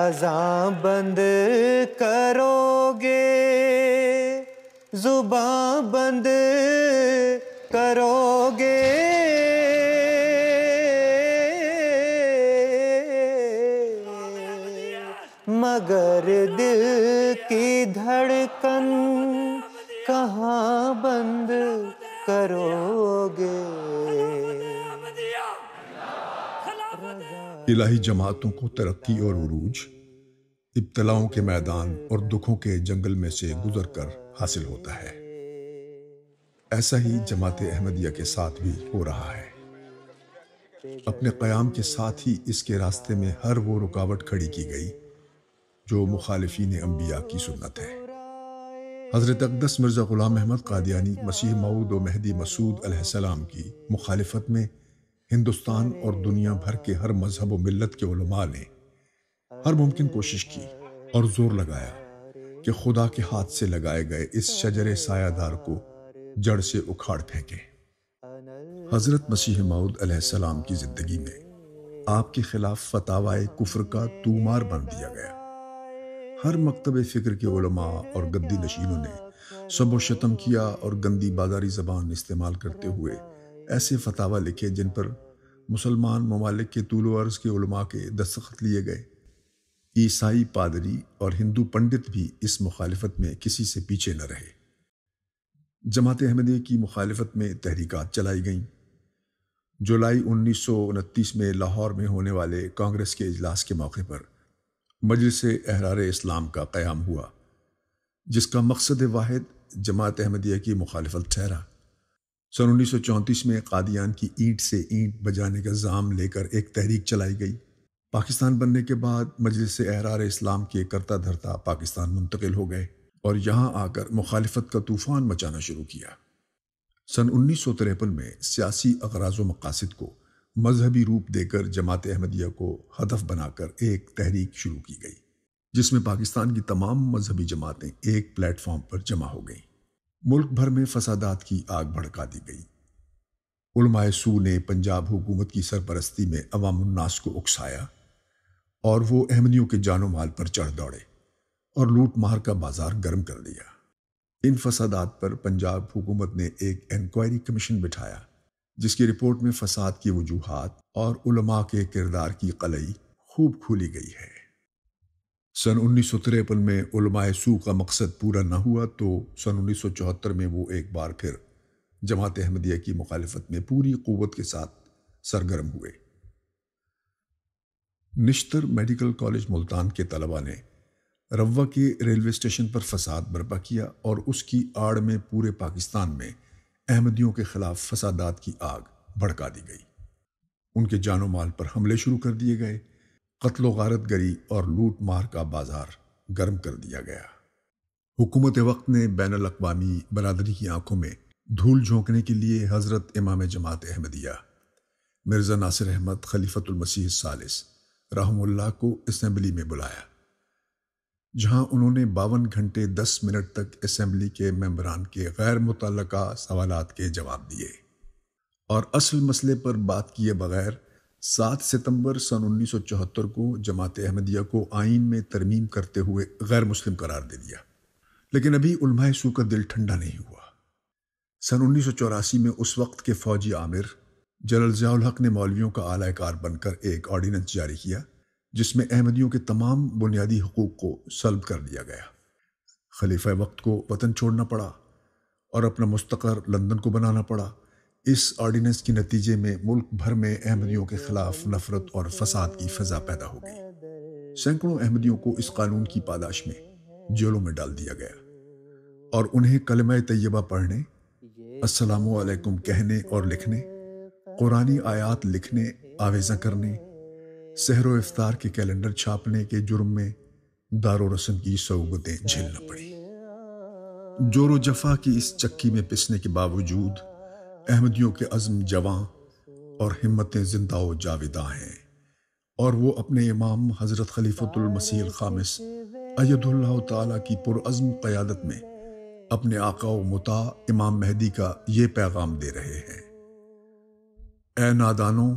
ازاں بند کرو گے زباں بند کرو گے مگر دل کی دھڑکن کہاں بند کرو گے الہی جماعتوں کو ترقی اور عروج ابتلاؤں کے میدان اور دکھوں کے جنگل میں سے گزر کر حاصل ہوتا ہے ایسا ہی جماعت احمدیہ کے ساتھ بھی ہو رہا ہے اپنے قیام کے ساتھ ہی اس کے راستے میں ہر وہ رکاوٹ کھڑی کی گئی جو مخالفین انبیاء کی سنت ہے حضرت اقدس مرزا غلام احمد قادیانی مسیح معود و مہدی مسعود علیہ السلام کی مخالفت میں ہندوستان اور دنیا بھر کے ہر مذہب و ملت کے علماء نے ہر ممکن کوشش کی اور زور لگایا کہ خدا کے ہاتھ سے لگائے گئے اس شجر سایہ دار کو جڑ سے اکھاڑ پھینکے حضرت مسیح معود علیہ السلام کی زندگی میں آپ کے خلاف فتاوائے کفر کا تومار بن دیا گیا ہر مکتب فکر کے علماء اور گدی نشینوں نے سب و شتم کیا اور گندی بازاری زبان استعمال کرتے ہوئے ایسے فتح لکھے جن پر مسلمان ممالک کے طول و عرض کے علماء کے دستخط لیے گئے عیسائی پادری اور ہندو پنڈت بھی اس مخالفت میں کسی سے پیچھے نہ رہے جماعت احمدیہ کی مخالفت میں تحریکات چلائی گئیں جولائی انیس سو انتیس میں لاہور میں ہونے والے کانگریس کے اجلاس کے موقع پر مجلس احرار اسلام کا قیام ہوا جس کا مقصد واحد جماعت احمدیہ کی مخالفت ٹھہرا سن انیس سو چونتیس میں قادیان کی اینٹ سے اینٹ بجانے کا زام لے کر ایک تحریک چلائی گئی پاکستان بننے کے بعد مجلس احرار اسلام کے کرتا دھرتا پاکستان منتقل ہو گئے اور یہاں آ کر مخالفت کا طوفان مچانا شروع کیا سن انیس سو تریپن میں سیاسی اغراض و مقاصد کو مذہبی روپ دے کر جماعت احمدیہ کو ہدف بنا کر ایک تحریک شروع کی گئی جس میں پاکستان کی تمام مذہبی جماعتیں ایک پلیٹ فارم پر جمع ہو گئیں ملک بھر میں فسادات کی آگ بھڑکا دی گئی علماء سو نے پنجاب حکومت کی سرپرستی میں عوام الناس کو اکسایا اور وہ احمدیوں کے جان و مال پر چڑھ دوڑے اور لوٹ مار کا بازار گرم کر دیا ان فسادات پر پنجاب حکومت نے ایک انکوائری کمیشن بٹھایا جس کی رپورٹ میں فساد کی وجوہات اور علماء کے کردار کی قلعی خوب کھولی گئی ہے سن انیس سو تریپن میں علماء سو کا مقصد پورا نہ ہوا تو سن انیس سو چوہتر میں وہ ایک بار پھر جماعت احمدیہ کی مخالفت میں پوری قوت کے ساتھ سرگرم ہوئے نشتر میڈیکل کالج ملتان کے طلباء نے روا کے ریلوے اسٹیشن پر فساد برپا کیا اور اس کی آڑ میں پورے پاکستان میں احمدیوں کے خلاف فسادات کی آگ بھڑکا دی گئی ان کے جان و مال پر حملے شروع کر دیے گئے قتل و غارت گری اور لوٹ مار کا بازار گرم کر دیا گیا حکومت وقت نے بین الاقوامی برادری کی آنکھوں میں دھول جھونکنے کے لیے حضرت امام جماعت احمدیہ مرزا ناصر احمد خلیفۃ المسیح سالس رحم اللہ کو اسمبلی میں بلایا جہاں انہوں نے باون گھنٹے دس منٹ تک اسمبلی کے ممبران کے غیر متعلقہ سوالات کے جواب دیے اور اصل مسئلے پر بات کیے بغیر سات ستمبر سن انیس سو چوہتر کو جماعت احمدیہ کو آئین میں ترمیم کرتے ہوئے غیر مسلم قرار دے دیا لیکن ابھی علماء سو کا دل ٹھنڈا نہیں ہوا سن انیس سو چوراسی میں اس وقت کے فوجی عامر جنرل ضیاء الحق نے مولویوں کا اعلی کار بن کر ایک آرڈیننس جاری کیا جس میں احمدیوں کے تمام بنیادی حقوق کو سلب کر دیا گیا خلیفہ وقت کو وطن چھوڑنا پڑا اور اپنا مستقر لندن کو بنانا پڑا اس آرڈیننس کے نتیجے میں ملک بھر میں احمدیوں کے خلاف نفرت اور فساد کی فضا پیدا ہو گئی سینکڑوں احمدیوں کو اس قانون کی پاداش میں جیلوں میں ڈال دیا گیا اور انہیں کلمہ طیبہ پڑھنے السلام علیکم کہنے اور لکھنے قرآن آیات لکھنے آویزاں کرنے سحر و افطار کے کیلنڈر چھاپنے کے جرم میں دار و رسم کی سعوبتیں جھیلنا پڑی جور و جفا کی اس چکی میں پسنے کے باوجود احمدیوں کے عزم جواں اور ہمتیں زندہ و جاویدہ ہیں اور وہ اپنے امام حضرت خلیفۃ المسیح اید اللہ تعالیٰ کی پرعزم قیادت میں اپنے آقا و متا امام مہدی کا یہ پیغام دے رہے ہیں اے نادانوں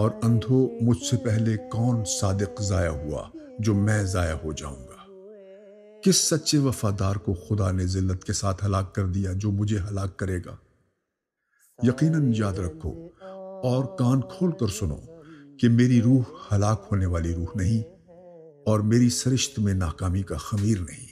اور اندھو مجھ سے پہلے کون صادق ضائع ہوا جو میں ضائع ہو جاؤں گا کس سچے وفادار کو خدا نے ذلت کے ساتھ ہلاک کر دیا جو مجھے ہلاک کرے گا یقیناً یاد رکھو اور کان کھول کر سنو کہ میری روح ہلاک ہونے والی روح نہیں اور میری سرشت میں ناکامی کا خمیر نہیں